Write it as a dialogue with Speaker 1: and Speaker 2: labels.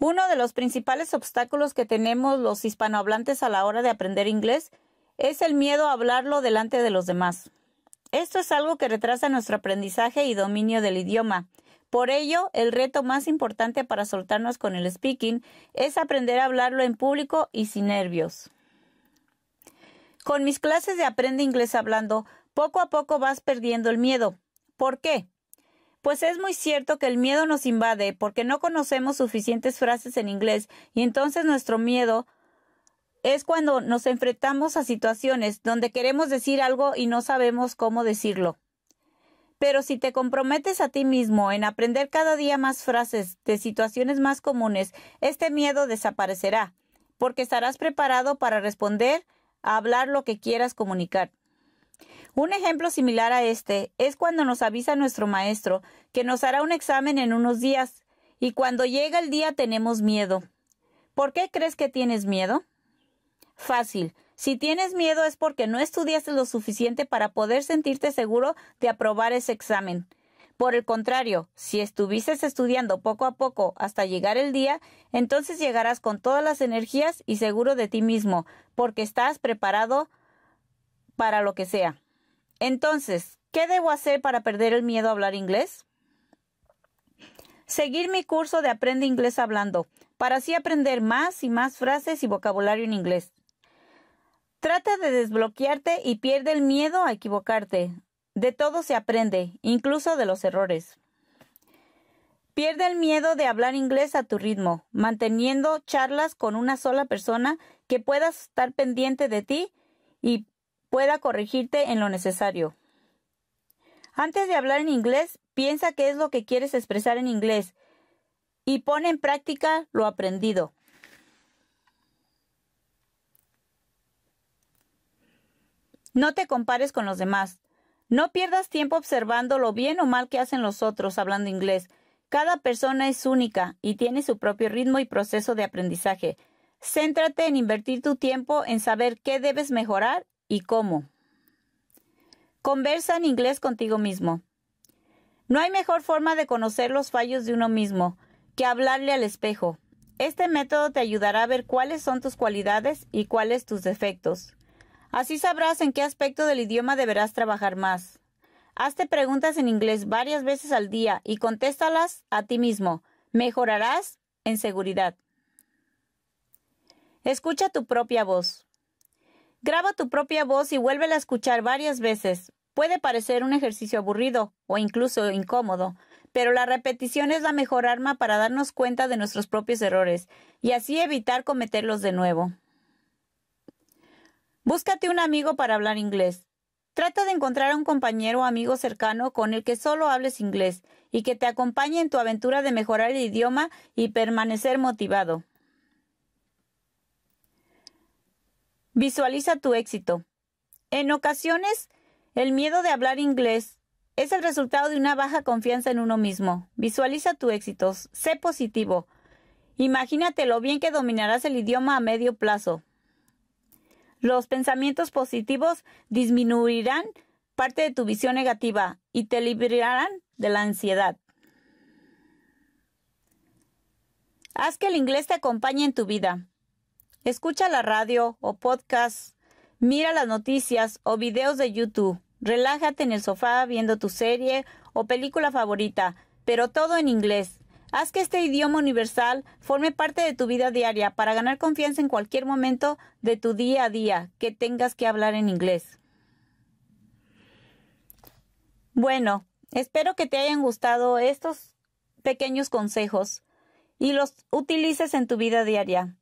Speaker 1: Uno de los principales obstáculos que tenemos los hispanohablantes a la hora de aprender inglés es el miedo a hablarlo delante de los demás. Esto es algo que retrasa nuestro aprendizaje y dominio del idioma. Por ello, el reto más importante para soltarnos con el speaking es aprender a hablarlo en público y sin nervios. Con mis clases de Aprende Inglés Hablando, poco a poco vas perdiendo el miedo. ¿Por qué? Pues es muy cierto que el miedo nos invade porque no conocemos suficientes frases en inglés y entonces nuestro miedo es cuando nos enfrentamos a situaciones donde queremos decir algo y no sabemos cómo decirlo. Pero si te comprometes a ti mismo en aprender cada día más frases de situaciones más comunes, este miedo desaparecerá, porque estarás preparado para responder a hablar lo que quieras comunicar. Un ejemplo similar a este es cuando nos avisa nuestro maestro que nos hará un examen en unos días, y cuando llega el día tenemos miedo. ¿Por qué crees que tienes miedo? Fácil. Si tienes miedo es porque no estudiaste lo suficiente para poder sentirte seguro de aprobar ese examen. Por el contrario, si estuvieses estudiando poco a poco hasta llegar el día, entonces llegarás con todas las energías y seguro de ti mismo, porque estás preparado para lo que sea. Entonces, ¿qué debo hacer para perder el miedo a hablar inglés? Seguir mi curso de Aprende Inglés Hablando, para así aprender más y más frases y vocabulario en inglés. Trata de desbloquearte y pierde el miedo a equivocarte. De todo se aprende, incluso de los errores. Pierde el miedo de hablar inglés a tu ritmo, manteniendo charlas con una sola persona que pueda estar pendiente de ti y pueda corregirte en lo necesario. Antes de hablar en inglés, piensa qué es lo que quieres expresar en inglés y pone en práctica lo aprendido. No te compares con los demás. No pierdas tiempo observando lo bien o mal que hacen los otros hablando inglés. Cada persona es única y tiene su propio ritmo y proceso de aprendizaje. Céntrate en invertir tu tiempo en saber qué debes mejorar y cómo. Conversa en inglés contigo mismo. No hay mejor forma de conocer los fallos de uno mismo que hablarle al espejo. Este método te ayudará a ver cuáles son tus cualidades y cuáles tus defectos. Así sabrás en qué aspecto del idioma deberás trabajar más. Hazte preguntas en inglés varias veces al día y contéstalas a ti mismo. Mejorarás en seguridad. Escucha tu propia voz. Graba tu propia voz y vuélvela a escuchar varias veces. Puede parecer un ejercicio aburrido o incluso incómodo, pero la repetición es la mejor arma para darnos cuenta de nuestros propios errores y así evitar cometerlos de nuevo. Búscate un amigo para hablar inglés. Trata de encontrar a un compañero o amigo cercano con el que solo hables inglés y que te acompañe en tu aventura de mejorar el idioma y permanecer motivado. Visualiza tu éxito. En ocasiones, el miedo de hablar inglés es el resultado de una baja confianza en uno mismo. Visualiza tu éxito, sé positivo. Imagínate lo bien que dominarás el idioma a medio plazo. Los pensamientos positivos disminuirán parte de tu visión negativa y te librarán de la ansiedad. Haz que el inglés te acompañe en tu vida. Escucha la radio o podcast, mira las noticias o videos de YouTube, relájate en el sofá viendo tu serie o película favorita, pero todo en inglés. Haz que este idioma universal forme parte de tu vida diaria para ganar confianza en cualquier momento de tu día a día que tengas que hablar en inglés. Bueno, espero que te hayan gustado estos pequeños consejos y los utilices en tu vida diaria.